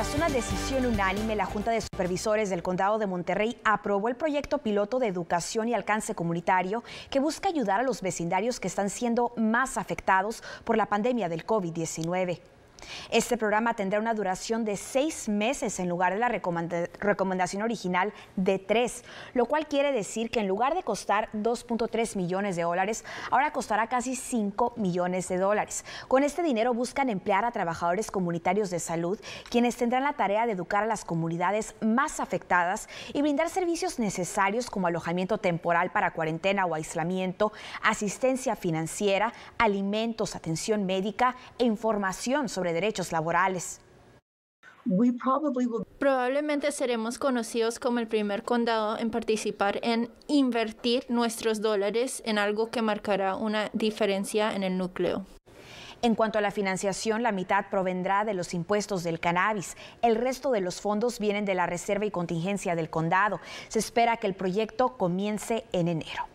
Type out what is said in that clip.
Tras una decisión unánime, la Junta de Supervisores del Condado de Monterrey aprobó el proyecto piloto de educación y alcance comunitario que busca ayudar a los vecindarios que están siendo más afectados por la pandemia del COVID-19. Este programa tendrá una duración de seis meses en lugar de la recomendación original de tres, lo cual quiere decir que en lugar de costar 2.3 millones de dólares, ahora costará casi 5 millones de dólares. Con este dinero buscan emplear a trabajadores comunitarios de salud, quienes tendrán la tarea de educar a las comunidades más afectadas y brindar servicios necesarios como alojamiento temporal para cuarentena o aislamiento, asistencia financiera, alimentos, atención médica e información sobre derechos laborales. Probablemente seremos conocidos como el primer condado en participar en invertir nuestros dólares en algo que marcará una diferencia en el núcleo. En cuanto a la financiación, la mitad provendrá de los impuestos del cannabis. El resto de los fondos vienen de la reserva y contingencia del condado. Se espera que el proyecto comience en enero.